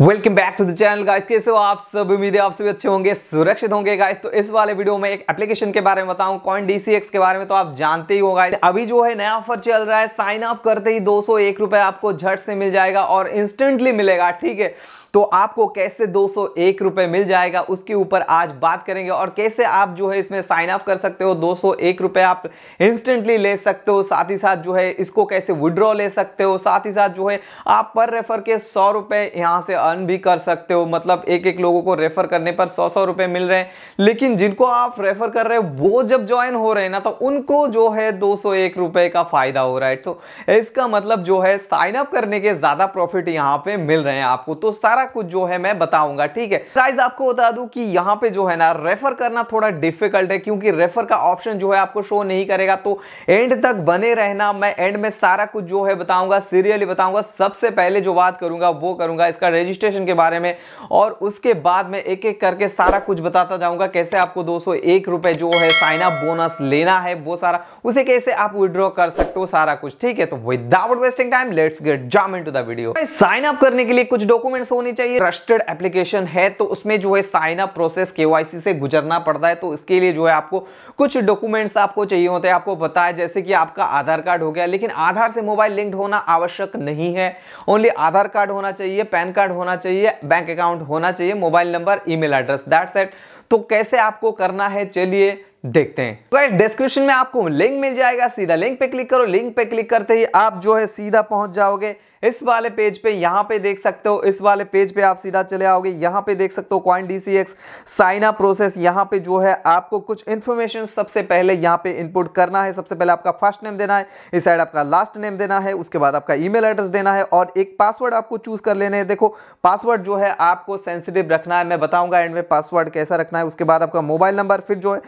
welcome back to the channel guys कैसे हो आप सब उम्मीद है आप सभी अच्छे होंगे सुरक्षित होंगे गाइस तो इस वाले वीडियो में एक एप्लीकेशन के बारे में बताऊं कॉइन डीसीएक्स के बारे में तो आप जानते ही हो गाइस अभी जो है नया ऑफर चल रहा है साइन अप करते ही दो सौ आपको झट से मिल जाएगा और इंस्टेंटली मिलेगा ठीक है तो आपको कैसे दो रुपए मिल जाएगा उसके ऊपर आज बात करेंगे और कैसे आप जो है इसमें साइन अप कर सकते हो दो रुपए आप इंस्टेंटली ले सकते हो साथ ही साथ जो है इसको कैसे विड्रॉ ले सकते हो साथ ही साथ जो है आप पर रेफर के सौ रुपए यहां से अर्न भी कर सकते हो मतलब एक एक लोगों को रेफर करने पर सौ सौ रुपए मिल रहे हैं लेकिन जिनको आप रेफर कर रहे हो वो जब ज्वाइन हो रहे हैं ना तो उनको जो है दो रुपए का फायदा हो रहा है तो इसका मतलब जो है साइन अप करने के ज्यादा प्रॉफिट यहां पे मिल रहे हैं आपको तो सारा सारा कुछ जो है मैं बताऊंगा ठीक है गाइज आपको बता दूं कि यहां पे जो है ना रेफर करना थोड़ा डिफिकल्ट है क्योंकि रेफर का ऑप्शन जो है आपको शो नहीं करेगा तो एंड तक बने रहना मैं एंड में सारा कुछ जो है बताऊंगा सीरियली बताऊंगा सबसे पहले जो बात करूंगा वो करूंगा इसका रजिस्ट्रेशन के बारे में और उसके बाद में एक एक करके सारा कुछ बताता जाऊंगा कैसे आपको दो सौ जो है साइन अप बोनस लेना है वो सारा उसे कैसे आप विड्रॉ कर सकते हो सारा कुछ ठीक है तो without wasting time let's get jump into the video sign up करने के लिए कुछ डॉक्यूमेंट्स होने चाहिए ट्रस्टेड एप्लीकेशन है तो उसमें जो है साइन अप प्रोसेस केवाईसी से गुजरना पड़ता है तो इसके लिए जो है आपको कुछ डॉक्यूमेंट्स आपको चाहिए होते हैं आपको पता है जैसे कि आपका आधार कार्ड हो गया लेकिन आधार से मोबाइल लिंक्ड होना आवश्यक नहीं है ओनली आधार कार्ड होना चाहिए पैन कार्ड होना चाहिए बैंक अकाउंट होना चाहिए mobile number email address that's it तो कैसे आपको करना है चलिए देखते हैं तो डिस्क्रिप्शन में आपको लिंक मिल जाएगा सीधा लिंक पे क्लिक करो लिंक पे क्लिक करते ही आप जो है सीधा पहुंच जाओगे इस वाले पेज पे यहाँ पे देख सकते हो इस वाले पेज पे आप सीधा चले आओगे यहाँ पे देख सकते हो Coin D sign up process यहाँ पे जो है आपको कुछ इन्फॉर्मेशन सबसे पहले यहाँ पे इनपुट करना है सबसे पहले आपका फर्स्ट नेम देना है इस साइड आपका लास्ट नेम देना है उसके बाद आपका ईमेल एड्रेस देना है और एक पासवर्ड आपको चूज कर लेने है देखो पासवर्ड जो है आपको सेंसिटिव रखना है मैं बताऊंगा एंड में पासवर्ड कैसा रखना है उसके बाद आपका मोबाइल नंबर फिर जो है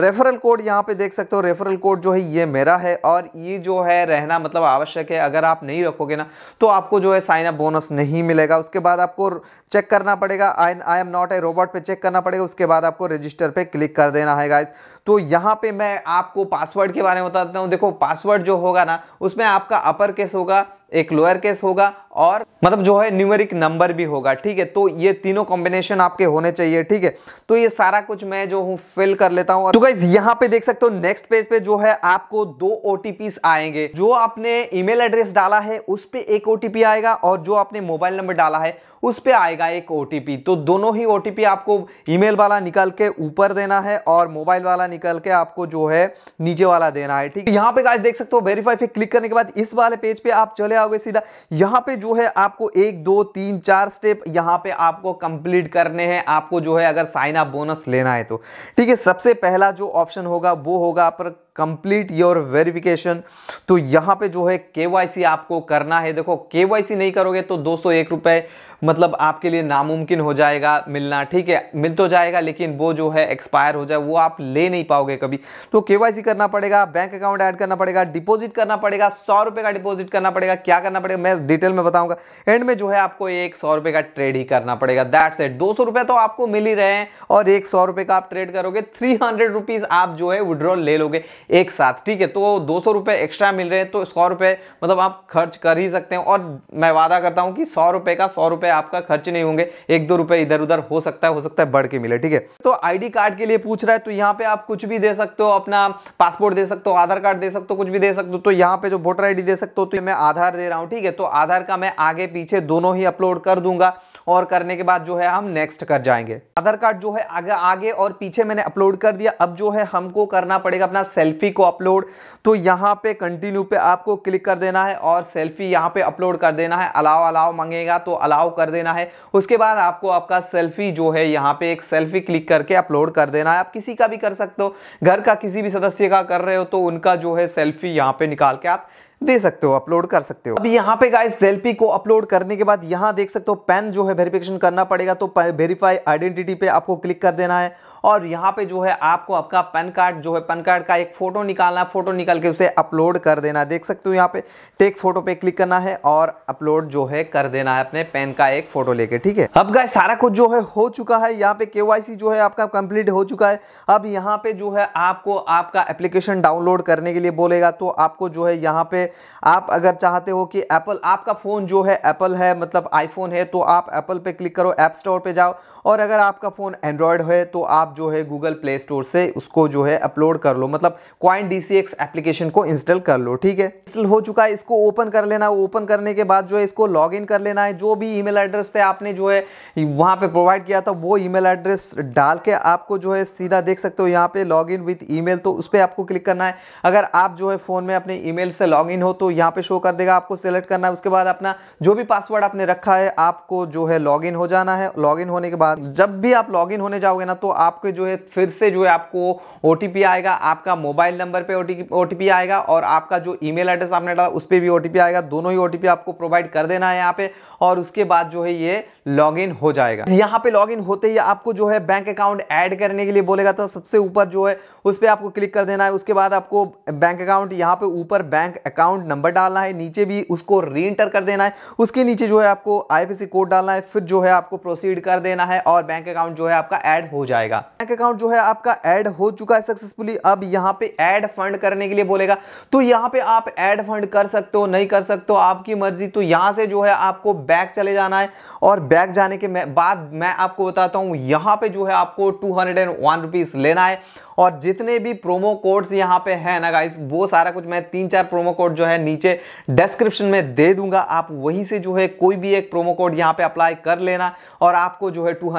रेफरल कोड यहाँ पे देख सकते हो रेफरल कोड जो है ये मेरा है और ये जो है रहना मतलब आवश्यक है अगर आप नहीं रखोगे ना तो आपको जो है साइन अप बोनस नहीं मिलेगा उसके बाद आपको चेक करना पड़ेगा I I'm not a robot पे चेक करना पड़ेगा उसके बाद आपको रजिस्टर पे क्लिक कर देना है गाइज तो यहाँ पे मैं आपको पासवर्ड के बारे में बता देता हूँ देखो पासवर्ड जो होगा ना उसमें आपका अपर केस होगा एक लोअर केस होगा और मतलब जो है न्यूमेरिक नंबर भी होगा ठीक है तो ये तीनों कॉम्बिनेशन आपके होने चाहिए ठीक है तो ये सारा कुछ मैं जो हूँ फिल कर लेता हूँ तो गाइज यहाँ पे देख सकते हो नेक्स्ट पेज पे जो है आपको दो ओ आएंगे जो आपने ईमेल एड्रेस डाला है उस पर एक ओ आएगा और जो आपने मोबाइल नंबर डाला है उस पर आएगा एक ओ तो दोनों ही ओ आपको ईमेल वाला निकल के ऊपर देना है और मोबाइल वाला निकल के आपको जो है नीचे वाला देना है ठीक है यहाँ पे गाइज देख सकते हो वेरीफाई पे क्लिक करने के बाद इस वाले पेज पे आप चले जाओगे सीधा यहां पे जो है आपको एक दो तीन चार स्टेप यहां पे आपको कंप्लीट करने हैं आपको जो है अगर साइन अप बोनस लेना है तो ठीक है सबसे पहला जो ऑप्शन होगा वो होगा आप कंप्लीट योर वेरिफिकेशन तो यहां पे जो है केवाईसी आपको करना है देखो केवाईसी नहीं करोगे तो दो सौ एक मतलब आपके लिए नामुमकिन हो जाएगा मिलना ठीक है मिल तो जाएगा लेकिन वो जो है एक्सपायर हो जाए वो आप ले नहीं पाओगे कभी तो केवाईसी करना पड़ेगा बैंक अकाउंट ऐड करना पड़ेगा डिपॉजिट करना पड़ेगा सौ रुपये का डिपॉजिट करना पड़ेगा क्या करना पड़ेगा मैं डिटेल में बताऊंगा एंड में जो है आपको एक सौ रुपये का ट्रेड ही करना पड़ेगा दैट सेट दो सौ तो आपको मिल ही रहे हैं और एक सौ का आप ट्रेड करोगे थ्री हंड्रेड रुपीज़ आप जो है विड्रॉल ले लोगे एक साथ ठीक है तो दो सौ रुपये एक्स्ट्रा मिल रहे हैं तो सौ रुपये मतलब आप खर्च कर ही सकते हैं और मैं वादा करता हूँ कि सौ रुपये का सौ रुपये आपका खर्च नहीं होंगे एक दो रुपये इधर उधर हो सकता है हो सकता है बढ़ के मिले ठीक है तो आई कार्ड के लिए पूछ रहा है तो यहाँ पे आप कुछ भी दे सकते हो अपना पासपोर्ट दे सकते हो आधार कार्ड दे सकते हो कुछ भी दे सकते हो तो यहाँ पे जो वोटर आई दे सकते हो तो मैं आधार दे रहा हूँ ठीक है तो आधार का मैं आगे पीछे दोनों ही अपलोड कर दूंगा और करने के बाद जो है हम नेक्स्ट कर जाएंगे आधार कार्ड जो है आगे आगे और पीछे मैंने अपलोड कर दिया अब जो है हमको करना पड़ेगा अपना सेल्फ सेल्फी को अपलोड तो यहाँ पे कंटिन्यू पे आपको क्लिक कर देना है और सेल्फी यहाँ पे अपलोड कर देना है अलाव अलाव मांगेगा तो अलाव कर देना है उसके बाद आपको आपका सेल्फी जो है यहाँ पे एक सेल्फी क्लिक करके अपलोड कर देना है आप किसी का भी कर सकते हो घर का किसी भी सदस्य का कर रहे हो तो उनका जो है सेल्फी यहाँ पे निकाल के आप दे सकते हो अपलोड कर सकते हो अब यहाँ पे गाइस सेल्फी को अपलोड करने के बाद यहाँ देख सकते हो पैन जो है वेरिफिकेशन करना पड़ेगा तो वेरीफाई आइडेंटिटी पे आपको क्लिक कर देना है और यहाँ पे जो है आपको आपका पैन कार्ड जो है पैन कार्ड का एक फोटो निकालना है फोटो निकाल के उसे अपलोड कर देना है देख सकते हो यहाँ पे टेक फोटो पे क्लिक करना है और अपलोड जो है कर देना है अपने पैन का एक फोटो लेके ठीक है अब गाय सारा कुछ जो है हो चुका है यहाँ पे के जो है आपका कंप्लीट हो चुका है अब यहाँ पे जो है आपको आपका एप्लीकेशन डाउनलोड करने के लिए बोलेगा तो आपको जो है यहाँ पे आप अगर चाहते हो कि एप्पल आपका फ़ोन जो है एप्पल है मतलब आईफोन है तो आप एप्पल पे क्लिक करो ऐप स्टोर पे जाओ और अगर आपका फ़ोन एंड्रॉयड है तो आप जो है गूगल प्ले स्टोर से उसको जो है अपलोड कर लो मतलब क्वाइन डी एप्लीकेशन को इंस्टॉल कर लो ठीक है इंस्टॉल हो चुका है इसको ओपन कर लेना ओपन करने के बाद जो है इसको लॉग कर लेना है जो भी ईमेल एड्रेस से आपने जो है वहाँ पर प्रोवाइड किया था वो ई एड्रेस डाल के आपको जो है सीधा देख सकते हो यहाँ पे लॉग इन विथ ईमेल तो उस पर आपको क्लिक करना है अगर आप जो है फ़ोन में अपने ई से लॉग इन हो तो यहाँ पे शो कर देगा आपको सेलेक्ट करना है उसके बाद अपना जो भी पासवर्ड आपने रखा है आपको जो है लॉगिन हो जाना है लॉगिन होने के बाद जब भी आप लॉगिन होने जाओगे ना तो आपके जो है फिर से जो है आपको ओ आएगा आपका मोबाइल नंबर पर ओ आएगा और आपका जो ई एड्रेस आपने डाला उस पर भी ओ आएगा दोनों ही ओ आपको प्रोवाइड कर देना है यहाँ पे और उसके बाद जो है ये लॉग हो जाएगा यहाँ पे लॉग होते ही आपको जो है बैंक अकाउंट ऐड करने के लिए बोलेगा था सबसे ऊपर जो है उस पर आपको क्लिक कर देना है उसके बाद आपको बैंक अकाउंट यहाँ पे ऊपर बैंक अकाउंट अकाउंट नंबर डालना है नीचे भी उसको री इंटर कर देना है उसके नीचे जो है आपको आईएफएससी कोड डालना है फिर जो है आपको प्रोसीड कर देना है और बैंक अकाउंट जो है आपका ऐड हो जाएगा बैंक अकाउंट जो है आपका ऐड हो चुका है सक्सेसफुली अब यहाँ पे ऐड फंड करने के लिए बोलेगा तो यहाँ पे आप ऐड फंड कर सकते हो नहीं कर सकते हो आपकी मर्जी तो यहाँ से जो है आपको बैक चले जाना है और बैक जाने के बाद मैं आपको बताता हूँ यहाँ पे जो है आपको टू हंड्रेड लेना है और जितने भी प्रोमो कोड्स यहाँ पे हैं ना गाइस वो सारा कुछ मैं तीन चार प्रोमो कोड कोड जो है नीचे डिस्क्रिप्शन में दे दूंगा आप वहीं से जो है कोई भी एक प्रोमो कोड यहां पे अप्लाई कर लेना और आपको जो है टू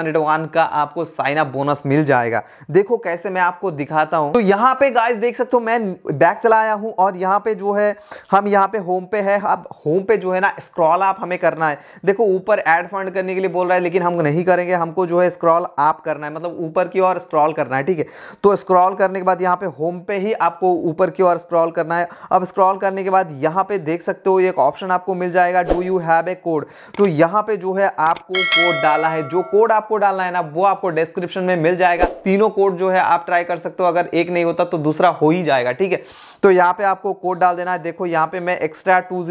का आपको साइन अप बोनस मिल जाएगा देखो कैसे मैं आपको दिखाता हूं तो यहां पे गाइस देख सकते हो मैं बैक चलाया हूं और यहां पे जो है हम यहां पे होम पे है अब होम पे जो है ना स्क्रॉल आप हमें करना है देखो ऊपर एड फंड करने के लिए बोल रहा है लेकिन हम नहीं करेंगे हमको जो है स्क्रॉल आप करना है मतलब ऊपर की ओर स्क्रॉल करना है ठीक है तो स्क्रॉल करने के बाद यहां पे होम पे ही आपको ऊपर की ओर स्क्रॉल करना है अब स्क्रॉल करने के बाद यहाँ पे देख सकते हो एक ऑप्शन आपको मिल जाएगा do you have a code तो यहाँ पे जो है आपको कोड डाला है जो कोड आपको डालना है ना वो आपको डिस्क्रिप्शन में मिल जाएगा तीनों कोड जो है आप ट्राई कर सकते हो अगर एक नहीं होता तो दूसरा हो ही जाएगा ठीक है तो यहाँ पे आपको कोड डाल देना है देखो यहाँ पे मैं एक्स्ट्रा टू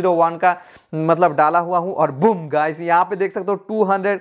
का मतलब डाला हुआ हूँ और बुम गाइस यहाँ पे देख सकते हो टू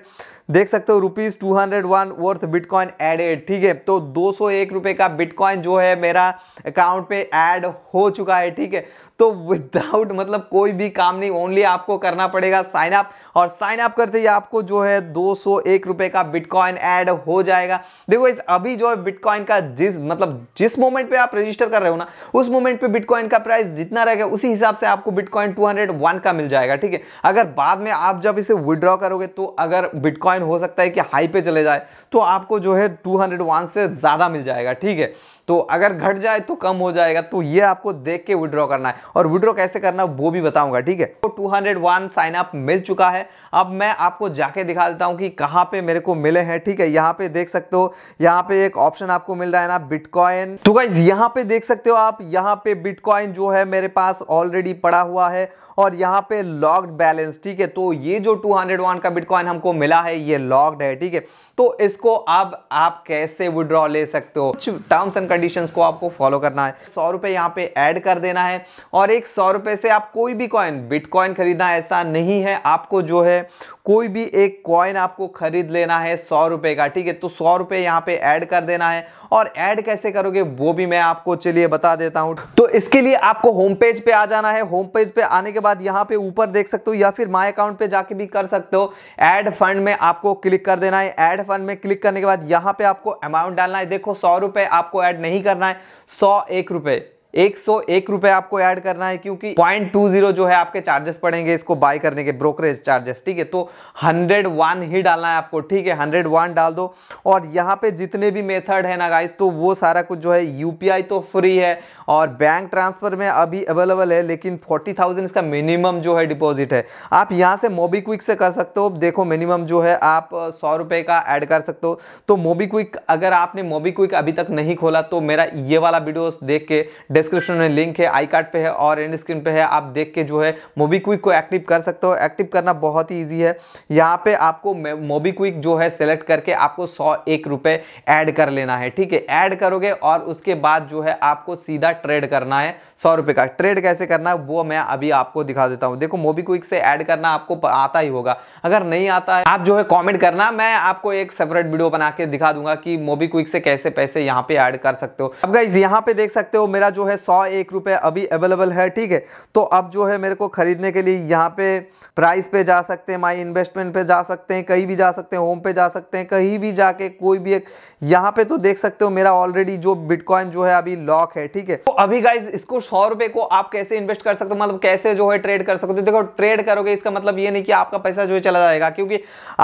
देख सकते हो rupees two hundred one worth bitcoin added ठीक है तो दो सौ एक रुपये का बिटकॉइन जो है मेरा अकाउंट पे ऐड हो चुका है ठीक है तो विदाउट मतलब कोई भी काम नहीं ओनली आपको करना पड़ेगा साइन अप और साइन अप करते ही आपको जो है दो सौ एक रुपए का बिटकॉइन ऐड हो जाएगा देखो इस अभी जो है बिटकॉइन का जिस मतलब जिस मोमेंट पे आप रजिस्टर कर रहे हो ना उस मोमेंट पे बिटकॉइन का प्राइस जितना रहेगा उसी हिसाब से आपको बिटकॉइन टू हंड्रेड वन का मिल जाएगा ठीक है अगर बाद में आप जब इसे विड्रॉ करोगे तो अगर बिटकॉइन हो सकता है कि हाई पे चले जाए तो आपको जो है टू हंड्रेड वन से ज़्यादा मिल जाएगा ठीक है तो अगर घट जाए तो कम हो जाएगा तो ये आपको देख के विड्रॉ करना है और विड्रॉ कैसे करना वो भी बताऊंगा ठीक है तो 201 साइन अप मिल चुका है अब मैं आपको जाके दिखा देता हूँ कि कहाँ पे मेरे को मिले हैं ठीक है यहाँ पे देख सकते हो यहाँ पे एक ऑप्शन आपको मिल रहा है ना बिटकॉइन तो गाइज यहाँ पे देख सकते हो आप यहाँ पे बिटकॉइन जो है मेरे पास ऑलरेडी पड़ा हुआ है और यहाँ पे लॉक्ड बैलेंस ठीक है तो ये जो 201 का बिटकॉइन हमको मिला है ये लॉक्ड है ठीक है तो इसको अब आप कैसे विड्रॉ ले सकते हो कुछ टर्म्स एंड कंडीशंस को आपको फॉलो करना है सौ रुपये यहाँ पे ऐड कर देना है और एक सौ रुपये से आप कोई भी कॉइन बिटकॉइन खरीदना ऐसा नहीं है आपको जो है कोई भी एक कॉइन आपको खरीद लेना है सौ रुपये का ठीक है तो सौ रुपये यहाँ पे ऐड कर देना है और ऐड कैसे करोगे वो भी मैं आपको चलिए बता देता हूँ तो इसके लिए आपको होम पेज पे आ जाना है होम पेज पे आने के बाद यहाँ पे ऊपर देख सकते हो या फिर माई अकाउंट पे जाके भी कर सकते हो एड फंड में आपको क्लिक कर देना है एड फंड में क्लिक करने के बाद यहाँ पे आपको अमाउंट डालना है देखो सौ रुपये आपको ऐड नहीं करना है सौ एक रुपये एक सौ एक रुपए आपको ऐड करना है क्योंकि पॉइंट टू जीरो जो है आपके चार्जेस पड़ेंगे इसको बाय करने के ब्रोकरेज चार्जेस ठीक है तो हंड्रेड वन ही डालना है आपको ठीक है हंड्रेड वन डाल दो और यहाँ पे जितने भी मेथड है ना गाइस तो वो सारा कुछ जो है यूपीआई तो फ्री है और बैंक ट्रांसफर में अभी अवेलेबल है लेकिन फोर्टी थाउजेंड इसका मिनिमम जो है डिपॉजिट है आप यहाँ से मोबीक्विक से कर सकते हो देखो मिनिमम जो है आप सौ रुपए का ऐड कर सकते हो तो मोबीक्विक अगर आपने मोबीक्विक अभी तक नहीं खोला तो मेरा ये वाला वीडियो देख के डिस्क्रिप्शन में लिंक है आई कार्ड पे है और एंड स्क्रीन पे है आप देख के जो है मोबीक्विक को एक्टिव कर सकते हो एक्टिव करना बहुत ही ईजी है यहाँ पे आपको मोबीक्विक जो है सेलेक्ट करके आपको सौ एक रुपये ऐड कर लेना है ठीक है ऐड करोगे और उसके बाद जो है आपको सीधा ट्रेड करना है सौ रुपये का ट्रेड कैसे करना है वो मैं अभी आपको दिखा देता हूँ देखो मोबीक्विक से ऐड करना आपको आता ही होगा अगर नहीं आता है आप जो है कॉमेंट करना मैं आपको एक सेपरेट वीडियो बना के दिखा दूंगा कि मोबीक्विक से कैसे पैसे यहाँ पे ऐड कर सकते हो अब गाइज यहाँ पे देख सकते हो मेरा जो है में सौ एक रुपये अभी अवेलेबल है ठीक है तो अब जो है मेरे को ख़रीदने के लिए यहाँ पे प्राइस पे जा सकते हैं माई इन्वेस्टमेंट पे जा सकते हैं कहीं भी जा सकते हैं होम पे जा सकते हैं कहीं भी जाके कोई भी एक यहाँ पे तो देख सकते हो मेरा ऑलरेडी जो बिटकॉइन जो है अभी लॉक है ठीक है तो अभी गाइज इसको सौ रुपये को आप कैसे इन्वेस्ट कर सकते हो मतलब कैसे जो है ट्रेड कर सकते हो देखो ट्रेड करोगे इसका मतलब ये नहीं कि आपका पैसा जो है चला जाएगा क्योंकि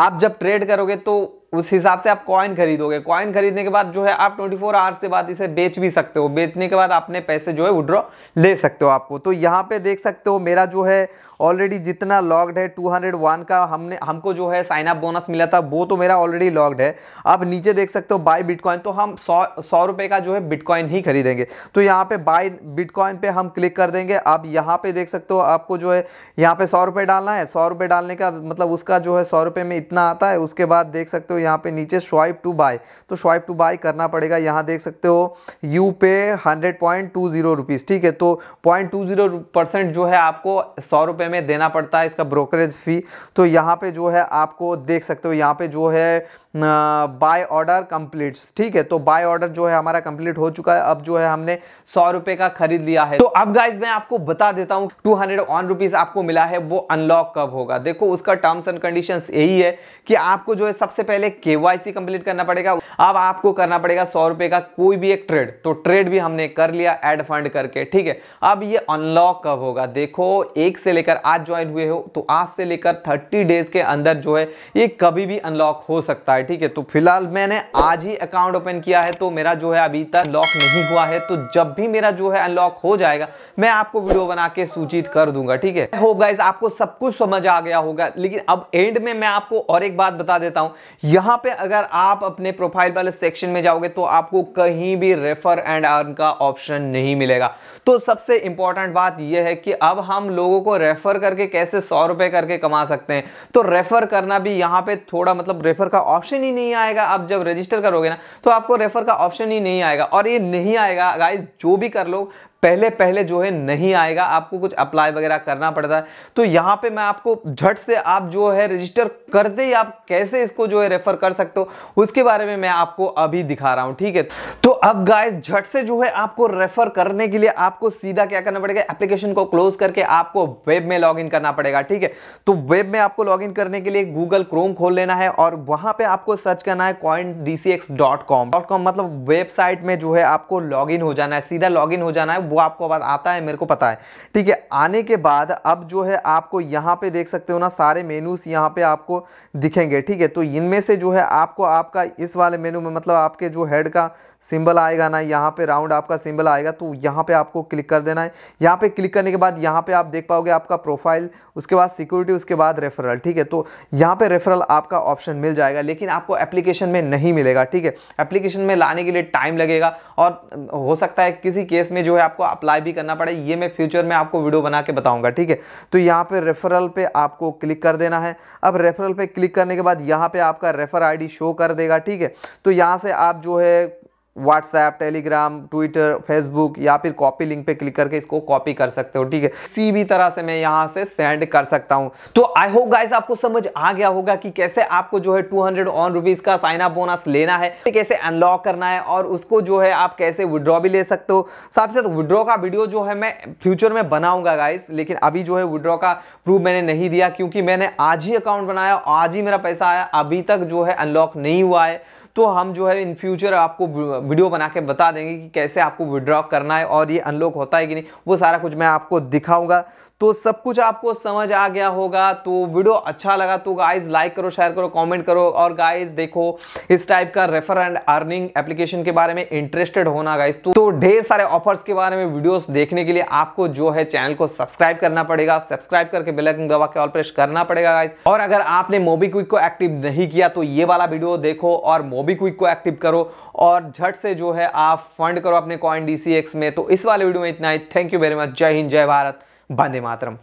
आप जब ट्रेड करोगे तो उस हिसाब से आप कॉइन खरीदोगे कॉइन खरीदने के बाद जो है आप 24 फोर आवर्स के बाद इसे बेच भी सकते हो बेचने के बाद आपने पैसे जो है विड्रॉ ले सकते हो आपको तो यहाँ पे देख सकते हो मेरा जो है ऑलरेडी जितना लॉग्ड है 201 का हमने हमको जो है साइन अप बोनस मिला था वो तो मेरा ऑलरेडी लॉग्ड है आप नीचे देख सकते हो बाय बिटकॉइन तो हम सौ सौ रुपये का जो है बिटकॉइन ही खरीदेंगे तो यहाँ पे बाय बिटकॉइन पे हम क्लिक कर देंगे आप यहाँ पे देख सकते हो आपको जो है यहाँ पे सौ रुपये डालना है सौ रुपये डालने का मतलब उसका जो है सौ रुपये में इतना आता है उसके बाद देख सकते हो यहाँ पे नीचे स्वाइप टू बाय तो स्वाइप टू बाय करना पड़ेगा यहाँ देख सकते हो you pay hundred point two zero rupees ठीक है तो पॉइंट टू जीरो परसेंट जो है आपको सौ रुपए में देना पड़ता है इसका ब्रोकरेज फ़ी तो यहाँ पे जो है आपको देख सकते हो यहाँ पे जो है बाय ऑर्डर कंप्लीट ठीक है तो बाय ऑर्डर जो है हमारा कंप्लीट हो चुका है अब जो है हमने सौ रुपए का खरीद लिया है तो अब गाइज मैं आपको बता देता हूं टू हंड्रेड ऑन रुपीज आपको मिला है वो अनलॉक कब होगा देखो उसका टर्म्स एंड कंडीशन यही है कि आपको जो है सबसे पहले केवाईसी कंप्लीट करना पड़ेगा अब आपको करना पड़ेगा सौ रुपए का कोई भी एक ट्रेड तो ट्रेड भी हमने कर लिया एड फंड करके ठीक है अब ये अनलॉक कब होगा देखो एक से लेकर आज ज्वाइन हुए हो तो आज से लेकर थर्टी डेज के अंदर जो है ये कभी भी अनलॉक हो सकता है है ठीक है तो फिलहाल मैंने आज ही अकाउंट ओपन किया है तो मेरा जो है अभी तक लॉक नहीं हुआ है तो जब भी मेरा जो है अनलॉक हो जाएगा मैं आपको वीडियो बना के सूचित कर दूंगा ठीक है होप गाइज आपको सब कुछ समझ आ गया होगा लेकिन अब एंड में मैं आपको और एक बात बता देता हूं यहां पर अगर आप अपने प्रोफाइल वाले सेक्शन में जाओगे तो आपको कहीं भी रेफर एंड अर्न का ऑप्शन नहीं मिलेगा तो सबसे इंपॉर्टेंट बात यह है कि अब हम लोगों को रेफर करके कैसे सौ रुपए करके कमा सकते हैं तो रेफर करना भी यहां पे थोड़ा मतलब रेफर का ऑप्शन ऑप्शन ही नहीं आएगा आप जब रजिस्टर करोगे ना तो आपको रेफर का ऑप्शन ही नहीं आएगा और ये नहीं आएगा गाइज जो भी कर लो पहले पहले जो है नहीं आएगा आपको कुछ अप्लाई वगैरह करना पड़ता है तो यहाँ पे मैं आपको झट से आप जो है रजिस्टर करते ही आप कैसे इसको जो है रेफर कर सकते हो उसके बारे में मैं आपको अभी दिखा रहा हूँ ठीक है तो अब गाइस झट से जो है आपको रेफर करने के लिए आपको सीधा क्या करना पड़ेगा एप्लीकेशन को क्लोज करके आपको वेब में लॉग करना पड़ेगा ठीक है तो वेब में आपको लॉग करने के लिए गूगल क्रोम खोल लेना है और वहां पर आपको सर्च करना है कॉइन मतलब वेबसाइट में जो है आपको लॉग हो जाना है सीधा लॉग हो जाना है वो आपको आवाज़ आता है मेरे को पता है ठीक है आने के बाद अब जो है आपको यहाँ पे देख सकते हो ना सारे मेनूस यहाँ पे आपको दिखेंगे ठीक है तो इनमें से जो है आपको आपका इस वाले मेनू में मतलब आपके जो हेड का सिंबल आएगा ना यहाँ पे राउंड आपका सिंबल आएगा तो यहाँ पे आपको क्लिक कर देना है यहाँ पे क्लिक करने के बाद यहाँ पे आप देख पाओगे आपका प्रोफाइल उसके बाद सिक्योरिटी उसके बाद रेफरल ठीक है तो यहाँ पे रेफरल आपका ऑप्शन मिल जाएगा लेकिन आपको एप्लीकेशन में नहीं मिलेगा ठीक है एप्लीकेशन में लाने के लिए टाइम लगेगा और हो सकता है किसी केस में जो है आपको अप्लाई भी करना पड़े ये मैं फ्यूचर में आपको वीडियो बना के बताऊँगा ठीक है तो यहाँ पर रेफरल पर आपको क्लिक कर देना है अब रेफरल पर क्लिक करने के बाद यहाँ पर आपका रेफर आई शो कर देगा ठीक है तो यहाँ से आप जो है व्हाट्सएप टेलीग्राम ट्विटर फेसबुक या फिर कॉपी लिंक पे क्लिक करके इसको कॉपी कर सकते हो ठीक है किसी भी तरह से मैं यहाँ से सेंड कर सकता हूँ तो आई होप गाइस आपको समझ आ गया होगा कि कैसे आपको जो है टू हंड्रेड ऑन रुपीज का साइन अप बोनस लेना है कैसे अनलॉक करना है और उसको जो है आप कैसे विड्रॉ भी ले सकते हो साथ ही साथ विड्रॉ का वीडियो जो है मैं फ्यूचर में बनाऊंगा गाइस लेकिन अभी जो है विड्रॉ का प्रूफ मैंने नहीं दिया क्योंकि मैंने आज ही अकाउंट बनाया आज ही मेरा पैसा आया अभी तक जो है अनलॉक नहीं हुआ है तो हम जो है इन फ्यूचर आपको वीडियो बना के बता देंगे कि कैसे आपको विड्रॉ करना है और ये अनलॉक होता है कि नहीं वो सारा कुछ मैं आपको दिखाऊंगा तो सब कुछ आपको समझ आ गया होगा तो वीडियो अच्छा लगा तो गाइज लाइक करो शेयर करो कमेंट करो और गाइज देखो इस टाइप का रेफर एंड अर्निंग एप्लीकेशन के बारे में इंटरेस्टेड होना गाइज तो, तो ढेर सारे ऑफर्स के बारे में वीडियोस देखने के लिए आपको जो है चैनल को सब्सक्राइब करना पड़ेगा सब्सक्राइब करके बेलाइकन दबा के ऑल प्रेस करना पड़ेगा गाइज और अगर आपने मोबीक्विक को एक्टिव नहीं किया तो ये वाला वीडियो देखो और मोबीक्विक को एक्टिव करो और झट से जो है आप फंड करो अपने कॉइन डीसीएक्स में तो इस वाले वीडियो में इतना ही थैंक यू वेरी मच जय हिंद जय भारत वंदे मातरम